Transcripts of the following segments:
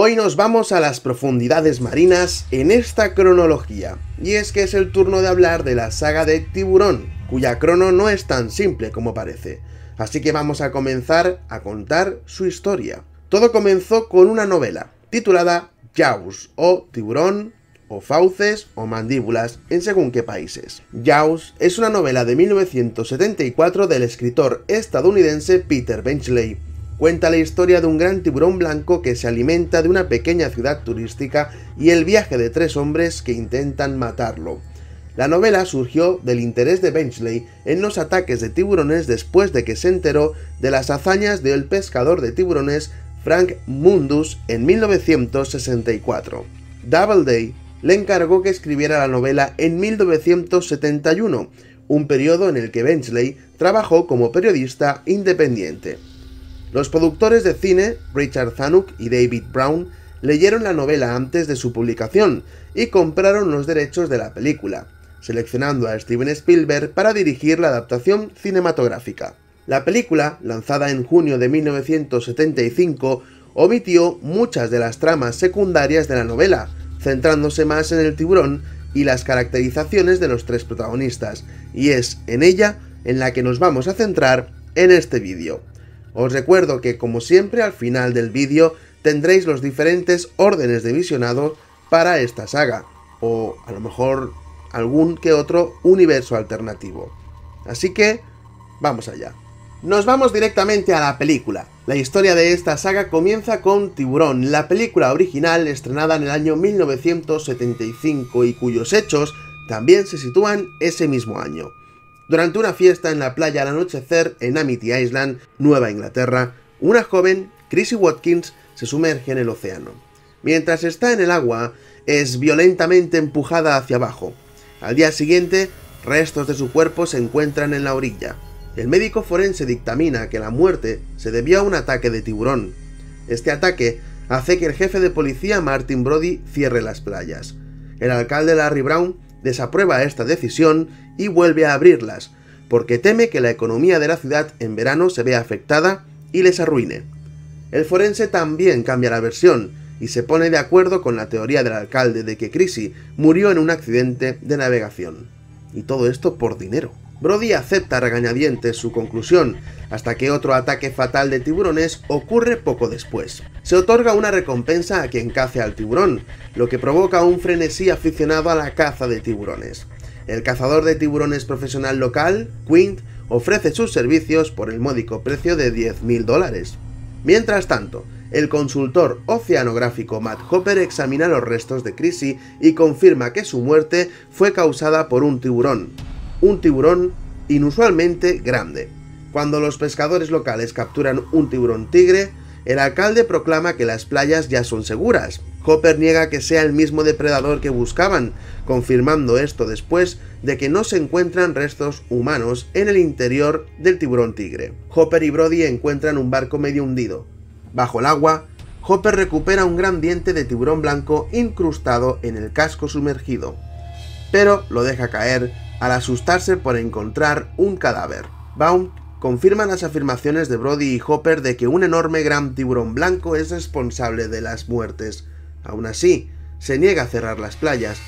Hoy nos vamos a las profundidades marinas en esta cronología, y es que es el turno de hablar de la saga de Tiburón, cuya crono no es tan simple como parece, así que vamos a comenzar a contar su historia. Todo comenzó con una novela, titulada Jaws, o Tiburón, o Fauces, o Mandíbulas, en según qué países. Jaws es una novela de 1974 del escritor estadounidense Peter Benchley, cuenta la historia de un gran tiburón blanco que se alimenta de una pequeña ciudad turística y el viaje de tres hombres que intentan matarlo. La novela surgió del interés de Benchley en los ataques de tiburones después de que se enteró de las hazañas del pescador de tiburones Frank Mundus en 1964. Doubleday le encargó que escribiera la novela en 1971, un periodo en el que Benchley trabajó como periodista independiente. Los productores de cine, Richard Zanuck y David Brown, leyeron la novela antes de su publicación y compraron los derechos de la película, seleccionando a Steven Spielberg para dirigir la adaptación cinematográfica. La película, lanzada en junio de 1975, omitió muchas de las tramas secundarias de la novela, centrándose más en el tiburón y las caracterizaciones de los tres protagonistas, y es en ella en la que nos vamos a centrar en este vídeo. Os recuerdo que como siempre al final del vídeo tendréis los diferentes órdenes de visionado para esta saga, o a lo mejor algún que otro universo alternativo. Así que, vamos allá. Nos vamos directamente a la película. La historia de esta saga comienza con Tiburón, la película original estrenada en el año 1975 y cuyos hechos también se sitúan ese mismo año. Durante una fiesta en la playa al anochecer en Amity Island, Nueva Inglaterra, una joven, Chrissy Watkins, se sumerge en el océano. Mientras está en el agua, es violentamente empujada hacia abajo. Al día siguiente, restos de su cuerpo se encuentran en la orilla. El médico forense dictamina que la muerte se debió a un ataque de tiburón. Este ataque hace que el jefe de policía Martin Brody cierre las playas. El alcalde Larry Brown desaprueba esta decisión y vuelve a abrirlas, porque teme que la economía de la ciudad en verano se vea afectada y les arruine. El forense también cambia la versión y se pone de acuerdo con la teoría del alcalde de que Chrissy murió en un accidente de navegación. Y todo esto por dinero. Brody acepta regañadientes su conclusión, hasta que otro ataque fatal de tiburones ocurre poco después. Se otorga una recompensa a quien cace al tiburón, lo que provoca un frenesí aficionado a la caza de tiburones. El cazador de tiburones profesional local, Quint, ofrece sus servicios por el módico precio de 10.000 dólares. Mientras tanto, el consultor oceanográfico Matt Hopper examina los restos de Chrissy y confirma que su muerte fue causada por un tiburón, un tiburón inusualmente grande. Cuando los pescadores locales capturan un tiburón tigre, el alcalde proclama que las playas ya son seguras. Hopper niega que sea el mismo depredador que buscaban, confirmando esto después de que no se encuentran restos humanos en el interior del tiburón tigre. Hopper y Brody encuentran un barco medio hundido. Bajo el agua, Hopper recupera un gran diente de tiburón blanco incrustado en el casco sumergido, pero lo deja caer al asustarse por encontrar un cadáver. Baum confirma las afirmaciones de Brody y Hopper de que un enorme gran tiburón blanco es responsable de las muertes. Aún así, se niega a cerrar las playas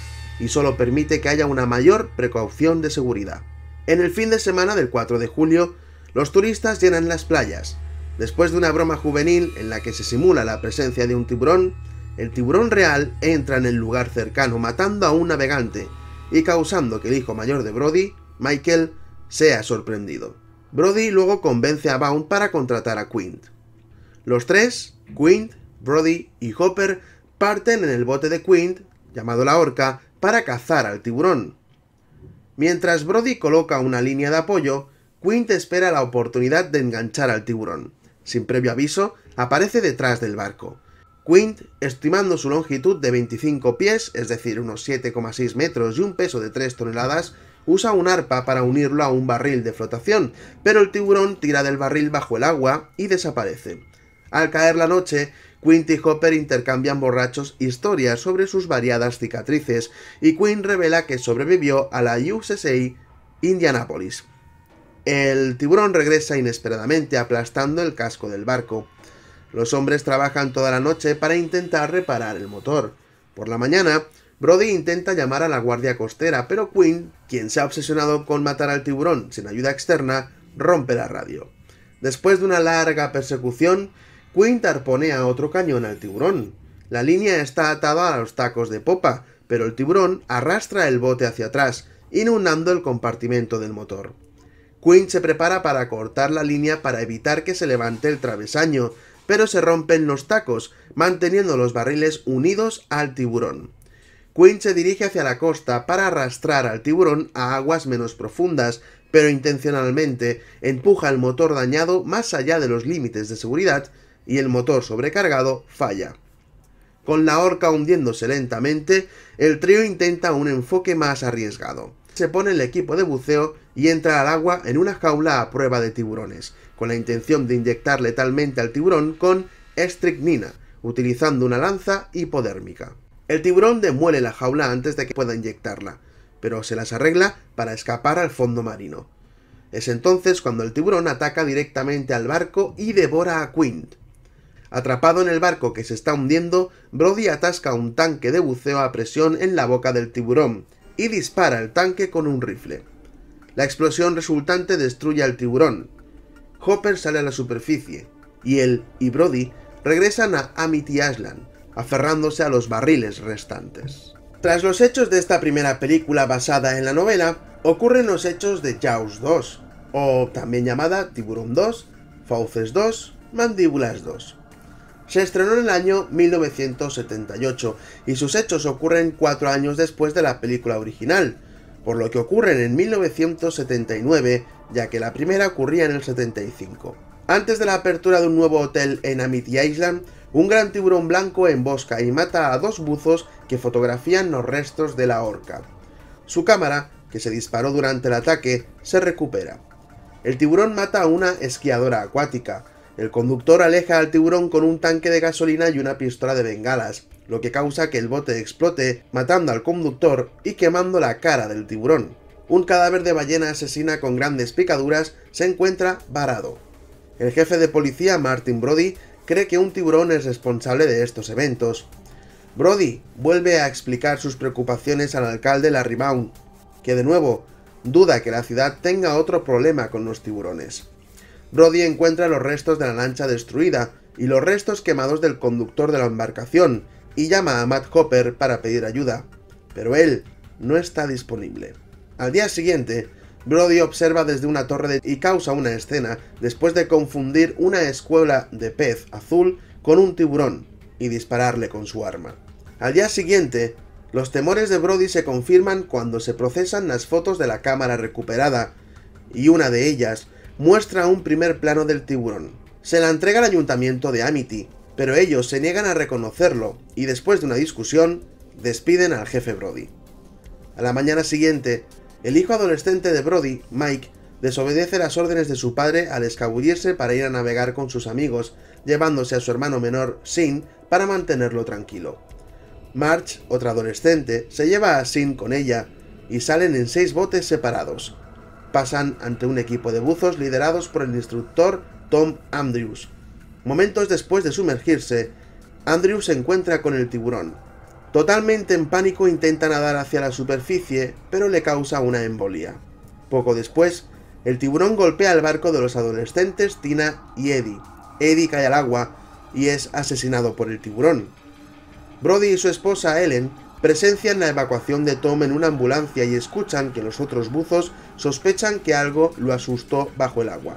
y solo permite que haya una mayor precaución de seguridad. En el fin de semana del 4 de julio, los turistas llenan las playas. Después de una broma juvenil en la que se simula la presencia de un tiburón, el tiburón real entra en el lugar cercano matando a un navegante, y causando que el hijo mayor de Brody, Michael, sea sorprendido. Brody luego convence a Bound para contratar a Quint. Los tres, Quint, Brody y Hopper, parten en el bote de Quint, llamado la Orca, para cazar al tiburón. Mientras Brody coloca una línea de apoyo, Quint espera la oportunidad de enganchar al tiburón. Sin previo aviso, aparece detrás del barco. Quint, estimando su longitud de 25 pies, es decir, unos 7,6 metros y un peso de 3 toneladas, usa un arpa para unirlo a un barril de flotación, pero el tiburón tira del barril bajo el agua y desaparece. Al caer la noche, Quint y Hopper intercambian borrachos historias sobre sus variadas cicatrices, y Quint revela que sobrevivió a la USSA Indianapolis. El tiburón regresa inesperadamente aplastando el casco del barco. Los hombres trabajan toda la noche para intentar reparar el motor. Por la mañana, Brody intenta llamar a la guardia costera, pero Quinn, quien se ha obsesionado con matar al tiburón sin ayuda externa, rompe la radio. Después de una larga persecución, Quinn a otro cañón al tiburón. La línea está atada a los tacos de popa, pero el tiburón arrastra el bote hacia atrás, inundando el compartimento del motor. Quinn se prepara para cortar la línea para evitar que se levante el travesaño, pero se rompen los tacos, manteniendo los barriles unidos al tiburón. Quinn se dirige hacia la costa para arrastrar al tiburón a aguas menos profundas, pero intencionalmente empuja el motor dañado más allá de los límites de seguridad y el motor sobrecargado falla. Con la horca hundiéndose lentamente, el trío intenta un enfoque más arriesgado. Se pone el equipo de buceo y entra al agua en una jaula a prueba de tiburones, con la intención de inyectar letalmente al tiburón con estricnina, utilizando una lanza hipodérmica. El tiburón demuele la jaula antes de que pueda inyectarla, pero se las arregla para escapar al fondo marino. Es entonces cuando el tiburón ataca directamente al barco y devora a Quint. Atrapado en el barco que se está hundiendo, Brody atasca un tanque de buceo a presión en la boca del tiburón y dispara el tanque con un rifle. La explosión resultante destruye al tiburón, Hopper sale a la superficie, y él y Brody regresan a Amity Island, aferrándose a los barriles restantes. Tras los hechos de esta primera película basada en la novela, ocurren los hechos de Jaws 2, o también llamada Tiburón 2, Fauces 2, Mandíbulas 2. Se estrenó en el año 1978 y sus hechos ocurren cuatro años después de la película original, por lo que ocurren en 1979 ya que la primera ocurría en el 75. Antes de la apertura de un nuevo hotel en Amity Island, un gran tiburón blanco embosca y mata a dos buzos que fotografían los restos de la horca. Su cámara, que se disparó durante el ataque, se recupera. El tiburón mata a una esquiadora acuática. El conductor aleja al tiburón con un tanque de gasolina y una pistola de bengalas, lo que causa que el bote explote, matando al conductor y quemando la cara del tiburón un cadáver de ballena asesina con grandes picaduras se encuentra varado. El jefe de policía Martin Brody cree que un tiburón es responsable de estos eventos. Brody vuelve a explicar sus preocupaciones al alcalde Larry Baum, que de nuevo duda que la ciudad tenga otro problema con los tiburones. Brody encuentra los restos de la lancha destruida y los restos quemados del conductor de la embarcación y llama a Matt Hopper para pedir ayuda, pero él no está disponible. Al día siguiente, Brody observa desde una torre y causa una escena después de confundir una escuela de pez azul con un tiburón y dispararle con su arma. Al día siguiente, los temores de Brody se confirman cuando se procesan las fotos de la cámara recuperada y una de ellas muestra un primer plano del tiburón. Se la entrega al ayuntamiento de Amity, pero ellos se niegan a reconocerlo y después de una discusión, despiden al jefe Brody. A la mañana siguiente, el hijo adolescente de Brody, Mike, desobedece las órdenes de su padre al escabullirse para ir a navegar con sus amigos, llevándose a su hermano menor, Sin, para mantenerlo tranquilo. March, otra adolescente, se lleva a Sin con ella y salen en seis botes separados. Pasan ante un equipo de buzos liderados por el instructor Tom Andrews. Momentos después de sumergirse, Andrews se encuentra con el tiburón, Totalmente en pánico intenta nadar hacia la superficie, pero le causa una embolia. Poco después, el tiburón golpea el barco de los adolescentes Tina y Eddie. Eddie cae al agua y es asesinado por el tiburón. Brody y su esposa Ellen presencian la evacuación de Tom en una ambulancia y escuchan que los otros buzos sospechan que algo lo asustó bajo el agua.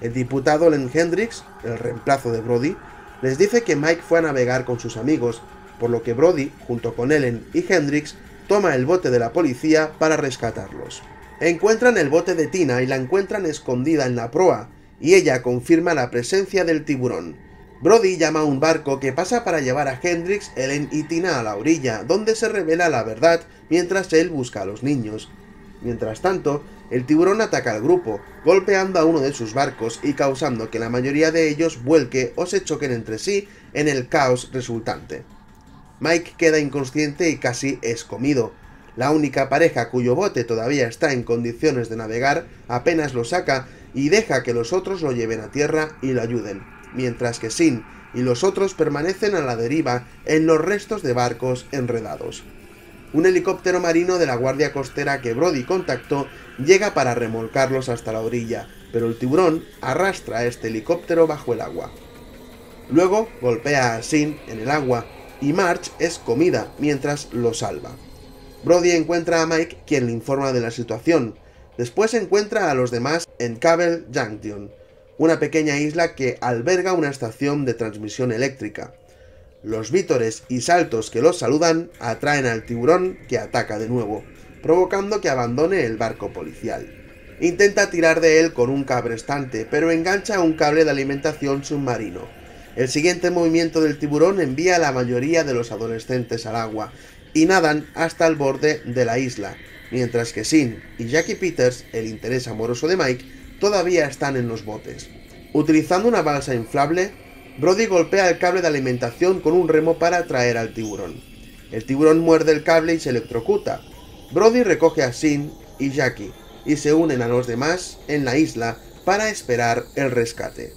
El diputado Len Hendricks, el reemplazo de Brody, les dice que Mike fue a navegar con sus amigos por lo que Brody, junto con Ellen y Hendrix, toma el bote de la policía para rescatarlos. Encuentran el bote de Tina y la encuentran escondida en la proa, y ella confirma la presencia del tiburón. Brody llama a un barco que pasa para llevar a Hendrix, Ellen y Tina a la orilla, donde se revela la verdad mientras él busca a los niños. Mientras tanto, el tiburón ataca al grupo, golpeando a uno de sus barcos y causando que la mayoría de ellos vuelque o se choquen entre sí en el caos resultante. Mike queda inconsciente y casi es comido. La única pareja cuyo bote todavía está en condiciones de navegar apenas lo saca y deja que los otros lo lleven a tierra y lo ayuden, mientras que Sin y los otros permanecen a la deriva en los restos de barcos enredados. Un helicóptero marino de la Guardia Costera que Brody contactó llega para remolcarlos hasta la orilla, pero el tiburón arrastra a este helicóptero bajo el agua. Luego golpea a Sin en el agua y March es comida mientras lo salva. Brody encuentra a Mike quien le informa de la situación. Después encuentra a los demás en Cable Junction, una pequeña isla que alberga una estación de transmisión eléctrica. Los vítores y saltos que los saludan atraen al tiburón que ataca de nuevo, provocando que abandone el barco policial. Intenta tirar de él con un cabrestante, pero engancha un cable de alimentación submarino. El siguiente movimiento del tiburón envía a la mayoría de los adolescentes al agua y nadan hasta el borde de la isla, mientras que Sin y Jackie Peters, el interés amoroso de Mike, todavía están en los botes. Utilizando una balsa inflable, Brody golpea el cable de alimentación con un remo para atraer al tiburón. El tiburón muerde el cable y se electrocuta. Brody recoge a Sin y Jackie y se unen a los demás en la isla para esperar el rescate.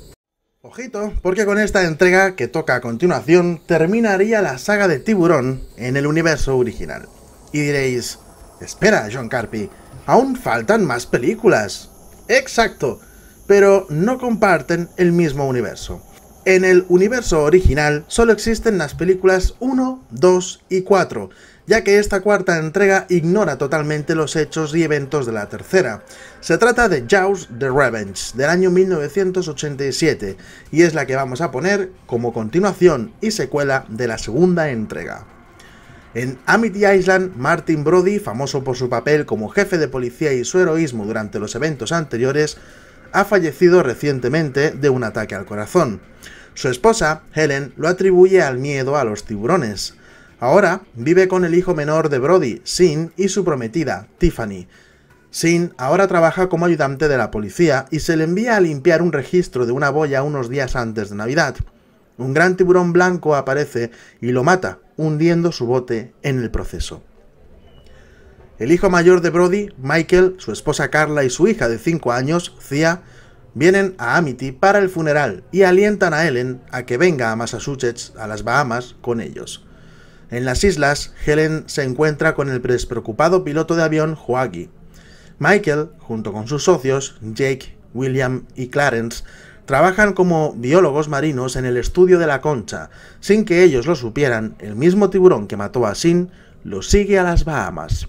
Ojito, porque con esta entrega que toca a continuación terminaría la saga de Tiburón en el universo original. Y diréis, espera John Carpy, aún faltan más películas. Exacto, pero no comparten el mismo universo. En el universo original solo existen las películas 1, 2 y 4, ya que esta cuarta entrega ignora totalmente los hechos y eventos de la tercera. Se trata de Jaws The Revenge, del año 1987, y es la que vamos a poner como continuación y secuela de la segunda entrega. En Amity Island, Martin Brody, famoso por su papel como jefe de policía y su heroísmo durante los eventos anteriores, ha fallecido recientemente de un ataque al corazón. Su esposa, Helen, lo atribuye al miedo a los tiburones, Ahora vive con el hijo menor de Brody, Sin, y su prometida, Tiffany. Sin ahora trabaja como ayudante de la policía y se le envía a limpiar un registro de una boya unos días antes de Navidad. Un gran tiburón blanco aparece y lo mata, hundiendo su bote en el proceso. El hijo mayor de Brody, Michael, su esposa Carla y su hija de 5 años, Cia, vienen a Amity para el funeral y alientan a Ellen a que venga a Massachusetts, a las Bahamas, con ellos. En las islas, Helen se encuentra con el despreocupado piloto de avión Joaquín. Michael, junto con sus socios, Jake, William y Clarence, trabajan como biólogos marinos en el estudio de la concha. Sin que ellos lo supieran, el mismo tiburón que mató a Sin lo sigue a las Bahamas.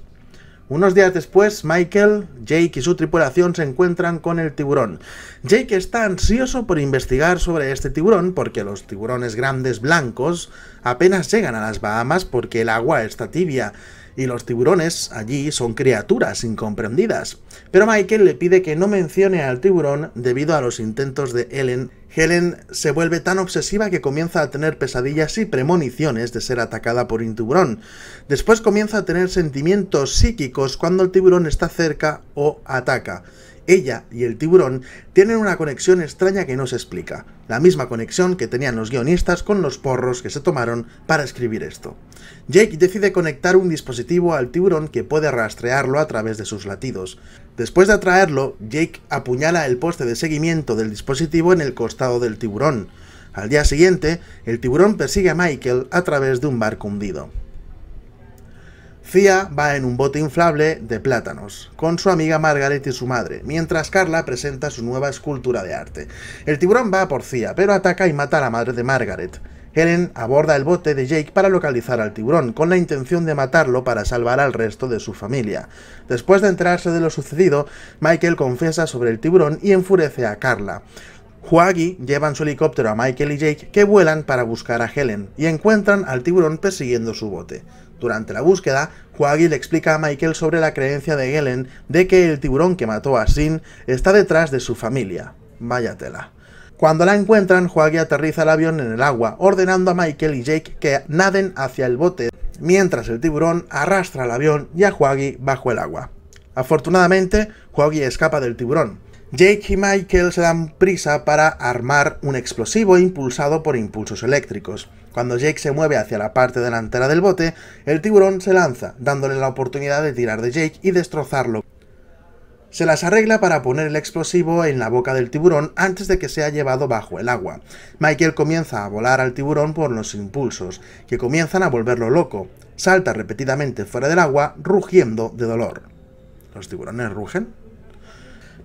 Unos días después, Michael, Jake y su tripulación se encuentran con el tiburón. Jake está ansioso por investigar sobre este tiburón porque los tiburones grandes blancos apenas llegan a las Bahamas porque el agua está tibia y los tiburones allí son criaturas incomprendidas. Pero Michael le pide que no mencione al tiburón debido a los intentos de Ellen Helen se vuelve tan obsesiva que comienza a tener pesadillas y premoniciones de ser atacada por un tiburón. Después comienza a tener sentimientos psíquicos cuando el tiburón está cerca o ataca. Ella y el tiburón tienen una conexión extraña que no se explica, la misma conexión que tenían los guionistas con los porros que se tomaron para escribir esto. Jake decide conectar un dispositivo al tiburón que puede rastrearlo a través de sus latidos. Después de atraerlo, Jake apuñala el poste de seguimiento del dispositivo en el costado del tiburón. Al día siguiente, el tiburón persigue a Michael a través de un barco hundido. Thea va en un bote inflable de plátanos, con su amiga Margaret y su madre, mientras Carla presenta su nueva escultura de arte. El tiburón va por Thea, pero ataca y mata a la madre de Margaret. Helen aborda el bote de Jake para localizar al tiburón, con la intención de matarlo para salvar al resto de su familia. Después de enterarse de lo sucedido, Michael confiesa sobre el tiburón y enfurece a Carla. Huagi lleva en su helicóptero a Michael y Jake que vuelan para buscar a Helen y encuentran al tiburón persiguiendo su bote. Durante la búsqueda, Huagi le explica a Michael sobre la creencia de Helen de que el tiburón que mató a Sin está detrás de su familia. Vaya cuando la encuentran, Huagi aterriza el avión en el agua, ordenando a Michael y Jake que naden hacia el bote, mientras el tiburón arrastra el avión y a Huagi bajo el agua. Afortunadamente, Huagi escapa del tiburón. Jake y Michael se dan prisa para armar un explosivo impulsado por impulsos eléctricos. Cuando Jake se mueve hacia la parte delantera del bote, el tiburón se lanza, dándole la oportunidad de tirar de Jake y destrozarlo se las arregla para poner el explosivo en la boca del tiburón antes de que sea llevado bajo el agua. Michael comienza a volar al tiburón por los impulsos, que comienzan a volverlo loco. Salta repetidamente fuera del agua, rugiendo de dolor. ¿Los tiburones rugen?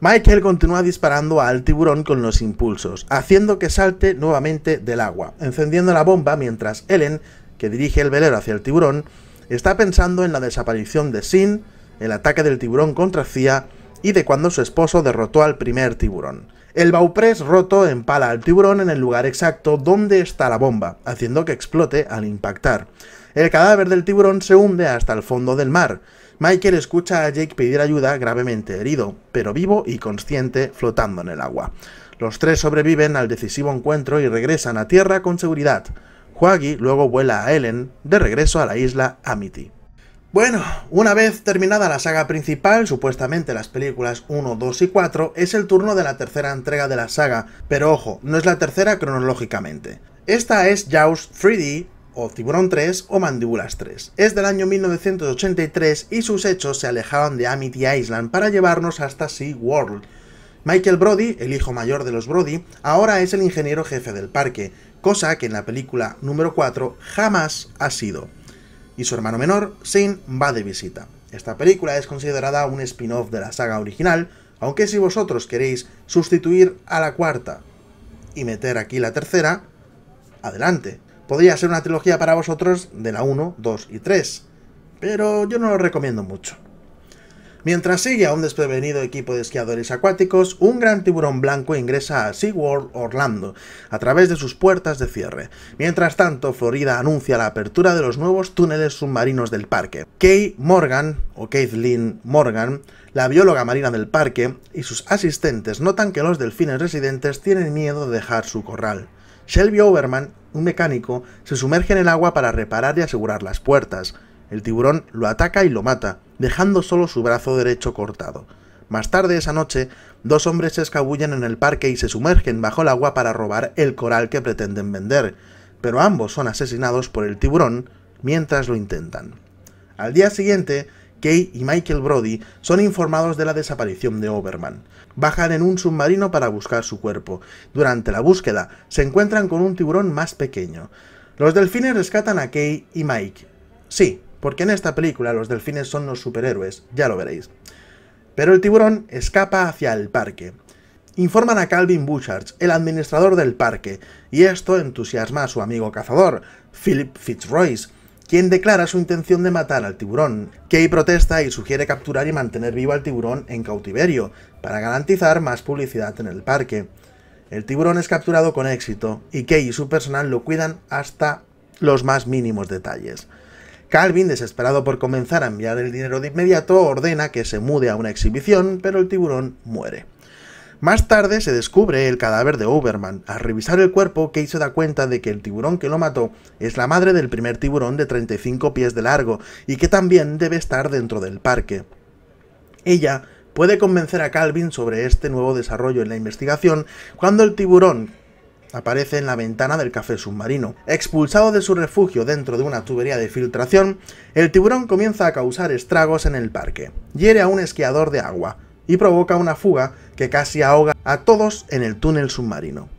Michael continúa disparando al tiburón con los impulsos, haciendo que salte nuevamente del agua, encendiendo la bomba mientras Ellen, que dirige el velero hacia el tiburón, está pensando en la desaparición de Sin, el ataque del tiburón contra Cia y de cuando su esposo derrotó al primer tiburón. El Bauprés roto empala al tiburón en el lugar exacto donde está la bomba, haciendo que explote al impactar. El cadáver del tiburón se hunde hasta el fondo del mar. Michael escucha a Jake pedir ayuda gravemente herido, pero vivo y consciente flotando en el agua. Los tres sobreviven al decisivo encuentro y regresan a tierra con seguridad. Huagi luego vuela a Ellen, de regreso a la isla Amity. Bueno, una vez terminada la saga principal, supuestamente las películas 1, 2 y 4, es el turno de la tercera entrega de la saga, pero ojo, no es la tercera cronológicamente. Esta es Jaws 3D, o Tiburón 3 o Mandíbulas 3. Es del año 1983 y sus hechos se alejaban de Amity Island para llevarnos hasta Sea World. Michael Brody, el hijo mayor de los Brody, ahora es el ingeniero jefe del parque, cosa que en la película número 4 jamás ha sido y su hermano menor, Sin, va de visita. Esta película es considerada un spin-off de la saga original, aunque si vosotros queréis sustituir a la cuarta y meter aquí la tercera, adelante. Podría ser una trilogía para vosotros de la 1, 2 y 3, pero yo no lo recomiendo mucho. Mientras sigue a un desprevenido equipo de esquiadores acuáticos, un gran tiburón blanco ingresa a SeaWorld Orlando a través de sus puertas de cierre. Mientras tanto, Florida anuncia la apertura de los nuevos túneles submarinos del parque. Kay Morgan, o Kathleen Morgan, la bióloga marina del parque, y sus asistentes notan que los delfines residentes tienen miedo de dejar su corral. Shelby Oberman, un mecánico, se sumerge en el agua para reparar y asegurar las puertas. El tiburón lo ataca y lo mata, dejando solo su brazo derecho cortado. Más tarde esa noche, dos hombres se escabullen en el parque y se sumergen bajo el agua para robar el coral que pretenden vender, pero ambos son asesinados por el tiburón mientras lo intentan. Al día siguiente, Kay y Michael Brody son informados de la desaparición de Overman. Bajan en un submarino para buscar su cuerpo. Durante la búsqueda, se encuentran con un tiburón más pequeño. Los delfines rescatan a Kay y Mike. Sí, porque en esta película los delfines son los superhéroes, ya lo veréis. Pero el tiburón escapa hacia el parque. Informan a Calvin Bouchard, el administrador del parque, y esto entusiasma a su amigo cazador, Philip Fitzroy, quien declara su intención de matar al tiburón. Kay protesta y sugiere capturar y mantener vivo al tiburón en cautiverio, para garantizar más publicidad en el parque. El tiburón es capturado con éxito, y Kay y su personal lo cuidan hasta los más mínimos detalles. Calvin, desesperado por comenzar a enviar el dinero de inmediato, ordena que se mude a una exhibición, pero el tiburón muere. Más tarde se descubre el cadáver de Oberman. Al revisar el cuerpo, Kate se da cuenta de que el tiburón que lo mató es la madre del primer tiburón de 35 pies de largo y que también debe estar dentro del parque. Ella puede convencer a Calvin sobre este nuevo desarrollo en la investigación cuando el tiburón aparece en la ventana del café submarino. Expulsado de su refugio dentro de una tubería de filtración, el tiburón comienza a causar estragos en el parque. Hiere a un esquiador de agua y provoca una fuga que casi ahoga a todos en el túnel submarino.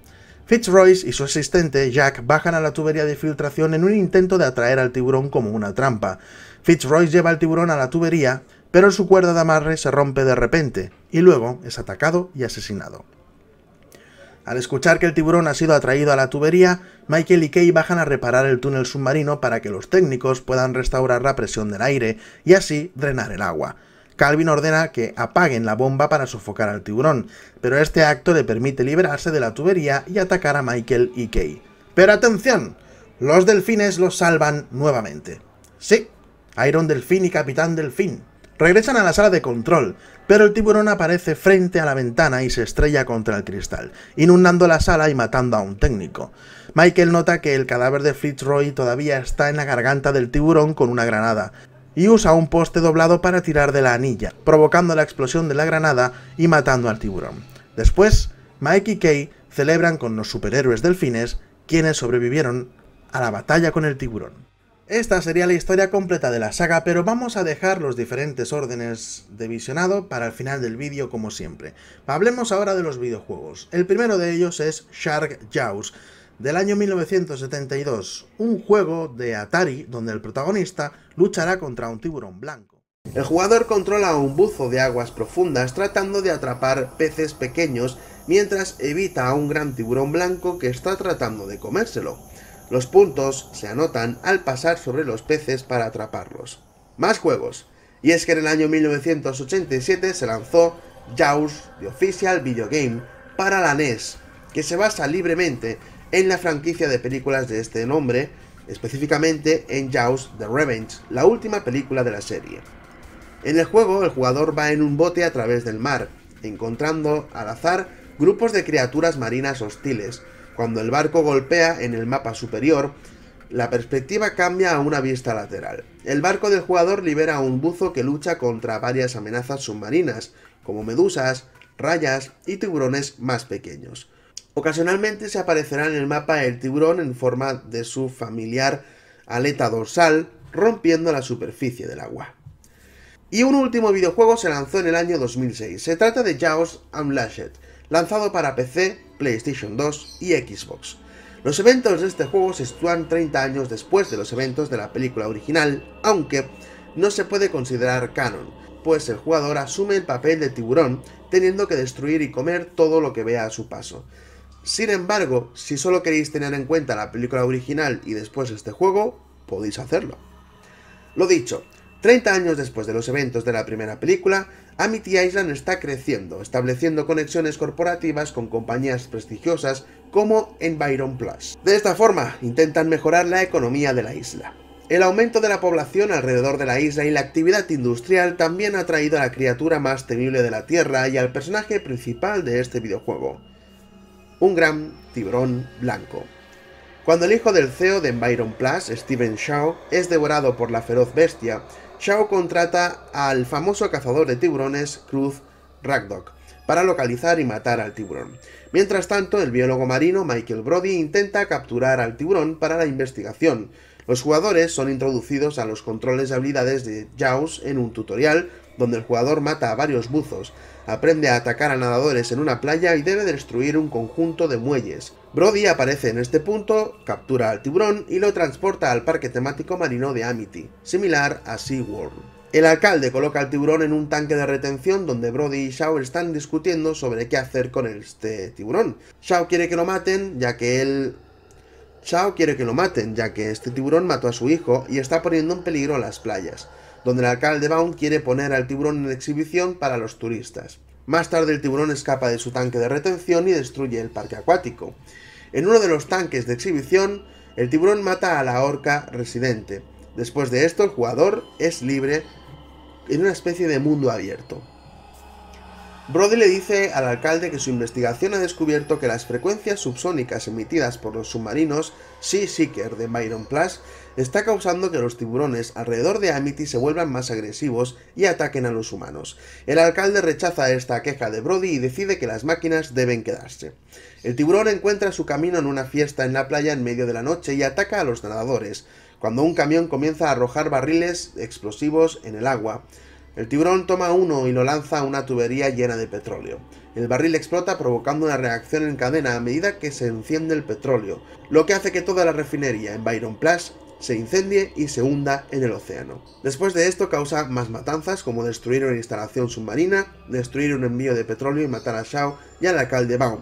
Fitzroy y su asistente Jack bajan a la tubería de filtración en un intento de atraer al tiburón como una trampa. Fitzroy lleva al tiburón a la tubería, pero su cuerda de amarre se rompe de repente, y luego es atacado y asesinado. Al escuchar que el tiburón ha sido atraído a la tubería, Michael y Kay bajan a reparar el túnel submarino para que los técnicos puedan restaurar la presión del aire y así drenar el agua. Calvin ordena que apaguen la bomba para sofocar al tiburón, pero este acto le permite liberarse de la tubería y atacar a Michael y Kay. Pero atención, los delfines los salvan nuevamente. Sí, Iron Delfín y Capitán Delfín, Regresan a la sala de control, pero el tiburón aparece frente a la ventana y se estrella contra el cristal, inundando la sala y matando a un técnico. Michael nota que el cadáver de Fitzroy todavía está en la garganta del tiburón con una granada, y usa un poste doblado para tirar de la anilla, provocando la explosión de la granada y matando al tiburón. Después, Mike y Kay celebran con los superhéroes delfines quienes sobrevivieron a la batalla con el tiburón. Esta sería la historia completa de la saga, pero vamos a dejar los diferentes órdenes de visionado para el final del vídeo como siempre. Hablemos ahora de los videojuegos. El primero de ellos es Shark Jaws, del año 1972, un juego de Atari donde el protagonista luchará contra un tiburón blanco. El jugador controla un buzo de aguas profundas tratando de atrapar peces pequeños mientras evita a un gran tiburón blanco que está tratando de comérselo. Los puntos se anotan al pasar sobre los peces para atraparlos. Más juegos. Y es que en el año 1987 se lanzó Jaws The Official Video Game para la NES, que se basa libremente en la franquicia de películas de este nombre, específicamente en Jaws The Revenge, la última película de la serie. En el juego, el jugador va en un bote a través del mar, encontrando al azar grupos de criaturas marinas hostiles, cuando el barco golpea en el mapa superior, la perspectiva cambia a una vista lateral. El barco del jugador libera a un buzo que lucha contra varias amenazas submarinas, como medusas, rayas y tiburones más pequeños. Ocasionalmente se aparecerá en el mapa el tiburón en forma de su familiar aleta dorsal, rompiendo la superficie del agua. Y un último videojuego se lanzó en el año 2006. Se trata de Jaws Unlashed, lanzado para PC, PlayStation 2 y Xbox. Los eventos de este juego se sitúan 30 años después de los eventos de la película original, aunque no se puede considerar canon, pues el jugador asume el papel de tiburón, teniendo que destruir y comer todo lo que vea a su paso. Sin embargo, si solo queréis tener en cuenta la película original y después este juego, podéis hacerlo. Lo dicho, 30 años después de los eventos de la primera película, Amity Island está creciendo, estableciendo conexiones corporativas con compañías prestigiosas como Environ Plus. De esta forma, intentan mejorar la economía de la isla. El aumento de la población alrededor de la isla y la actividad industrial también ha traído a la criatura más temible de la Tierra y al personaje principal de este videojuego, un gran tiburón blanco. Cuando el hijo del CEO de Environ Plus, Steven Shaw, es devorado por la feroz bestia, Chao contrata al famoso cazador de tiburones Cruz Ragdock para localizar y matar al tiburón. Mientras tanto, el biólogo marino Michael Brody intenta capturar al tiburón para la investigación. Los jugadores son introducidos a los controles de habilidades de Jaws en un tutorial donde el jugador mata a varios buzos aprende a atacar a nadadores en una playa y debe destruir un conjunto de muelles. Brody aparece en este punto, captura al tiburón y lo transporta al parque temático marino de Amity, similar a World. El alcalde coloca al tiburón en un tanque de retención donde Brody y Shaw están discutiendo sobre qué hacer con este tiburón. Shaw quiere que lo maten ya que él... Shaw quiere que lo maten ya que este tiburón mató a su hijo y está poniendo en peligro las playas donde el alcalde Baum quiere poner al tiburón en exhibición para los turistas. Más tarde el tiburón escapa de su tanque de retención y destruye el parque acuático. En uno de los tanques de exhibición, el tiburón mata a la orca residente. Después de esto, el jugador es libre en una especie de mundo abierto. Brody le dice al alcalde que su investigación ha descubierto que las frecuencias subsónicas emitidas por los submarinos Sea Seeker de Byron Plus está causando que los tiburones alrededor de Amity se vuelvan más agresivos y ataquen a los humanos. El alcalde rechaza esta queja de Brody y decide que las máquinas deben quedarse. El tiburón encuentra su camino en una fiesta en la playa en medio de la noche y ataca a los nadadores, cuando un camión comienza a arrojar barriles explosivos en el agua. El tiburón toma uno y lo lanza a una tubería llena de petróleo. El barril explota provocando una reacción en cadena a medida que se enciende el petróleo, lo que hace que toda la refinería en Byron Plus se incendie y se hunda en el océano. Después de esto causa más matanzas como destruir una instalación submarina, destruir un envío de petróleo y matar a Shao y al alcalde Baum.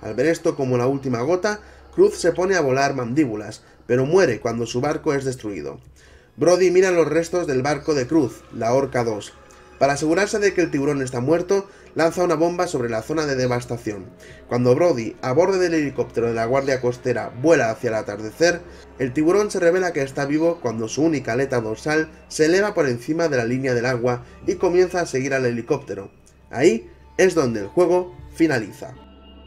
Al ver esto como la última gota, Cruz se pone a volar mandíbulas, pero muere cuando su barco es destruido. Brody mira los restos del barco de Cruz, la Orca 2. Para asegurarse de que el tiburón está muerto, lanza una bomba sobre la zona de devastación. Cuando Brody, a bordo del helicóptero de la Guardia Costera, vuela hacia el atardecer, el tiburón se revela que está vivo cuando su única aleta dorsal se eleva por encima de la línea del agua y comienza a seguir al helicóptero. Ahí es donde el juego finaliza.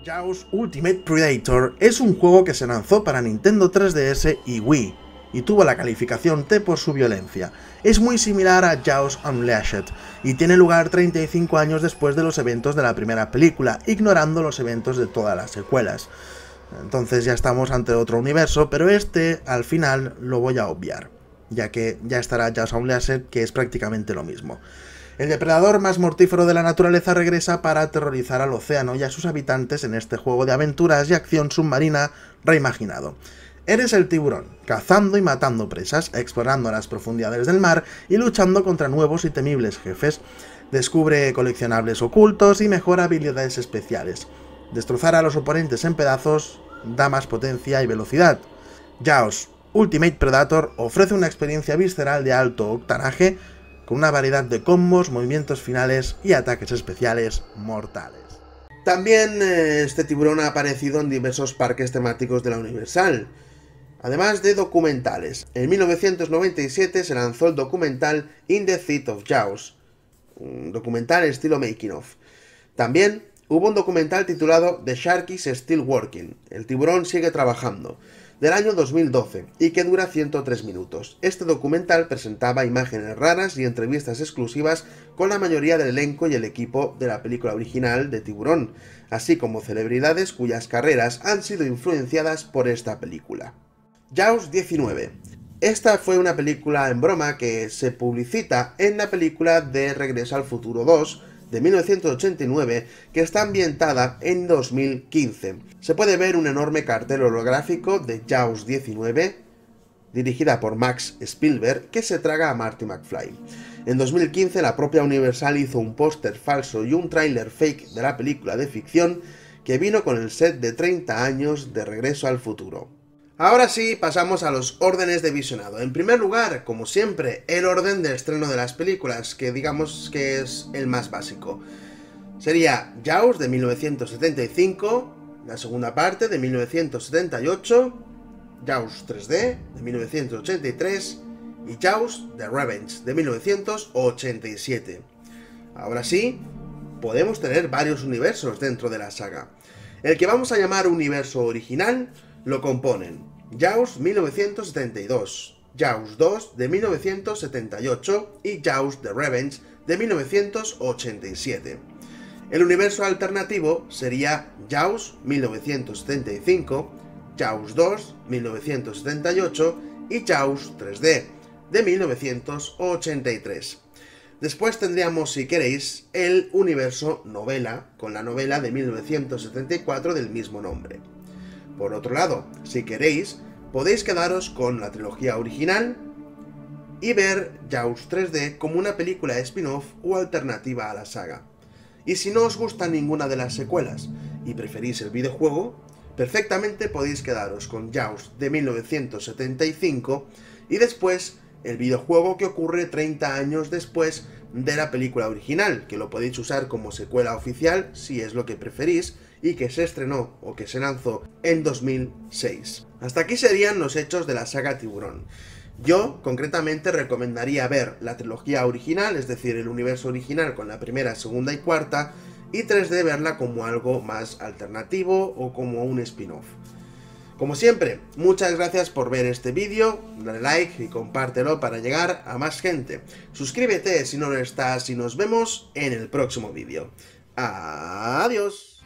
Jaws Ultimate Predator es un juego que se lanzó para Nintendo 3DS y Wii y tuvo la calificación T por su violencia. Es muy similar a Jaws Unleashed y tiene lugar 35 años después de los eventos de la primera película, ignorando los eventos de todas las secuelas. Entonces ya estamos ante otro universo, pero este al final lo voy a obviar, ya que ya estará Jaws Unleashed que es prácticamente lo mismo. El depredador más mortífero de la naturaleza regresa para aterrorizar al océano y a sus habitantes en este juego de aventuras y acción submarina reimaginado. Eres el tiburón, cazando y matando presas, explorando las profundidades del mar y luchando contra nuevos y temibles jefes. Descubre coleccionables ocultos y mejora habilidades especiales. Destrozar a los oponentes en pedazos da más potencia y velocidad. Yaos, Ultimate Predator ofrece una experiencia visceral de alto octanaje con una variedad de combos, movimientos finales y ataques especiales mortales. También eh, este tiburón ha aparecido en diversos parques temáticos de la Universal, además de documentales. En 1997 se lanzó el documental In the Seat of Jaws, un documental estilo making of. También hubo un documental titulado The Shark Still Working, el tiburón sigue trabajando, del año 2012 y que dura 103 minutos. Este documental presentaba imágenes raras y entrevistas exclusivas con la mayoría del elenco y el equipo de la película original de Tiburón, así como celebridades cuyas carreras han sido influenciadas por esta película. Jaws 19. Esta fue una película en broma que se publicita en la película de Regreso al Futuro 2 de 1989 que está ambientada en 2015. Se puede ver un enorme cartel holográfico de Jaws 19 dirigida por Max Spielberg que se traga a Marty McFly. En 2015 la propia Universal hizo un póster falso y un tráiler fake de la película de ficción que vino con el set de 30 años de Regreso al Futuro. Ahora sí, pasamos a los órdenes de visionado. En primer lugar, como siempre, el orden del estreno de las películas, que digamos que es el más básico. Sería Jaws de 1975, la segunda parte de 1978, Jaws 3D de 1983 y Jaws The Revenge de 1987. Ahora sí, podemos tener varios universos dentro de la saga. El que vamos a llamar universo original lo componen Jaws 1972, Jaws 2 de 1978 y Jaws The Revenge de 1987. El universo alternativo sería Jaws 1975, Jaws 2 1978 y Jaws 3D de 1983. Después tendríamos, si queréis, el universo novela, con la novela de 1974 del mismo nombre. Por otro lado, si queréis, podéis quedaros con la trilogía original y ver Jaws 3D como una película spin-off o alternativa a la saga. Y si no os gusta ninguna de las secuelas y preferís el videojuego, perfectamente podéis quedaros con Jaws de 1975 y después el videojuego que ocurre 30 años después de la película original, que lo podéis usar como secuela oficial si es lo que preferís, y que se estrenó o que se lanzó en 2006. Hasta aquí serían los hechos de la saga Tiburón. Yo concretamente recomendaría ver la trilogía original, es decir, el universo original con la primera, segunda y cuarta, y 3D verla como algo más alternativo o como un spin-off. Como siempre, muchas gracias por ver este vídeo, dale like y compártelo para llegar a más gente. Suscríbete si no lo estás y nos vemos en el próximo vídeo. Adiós.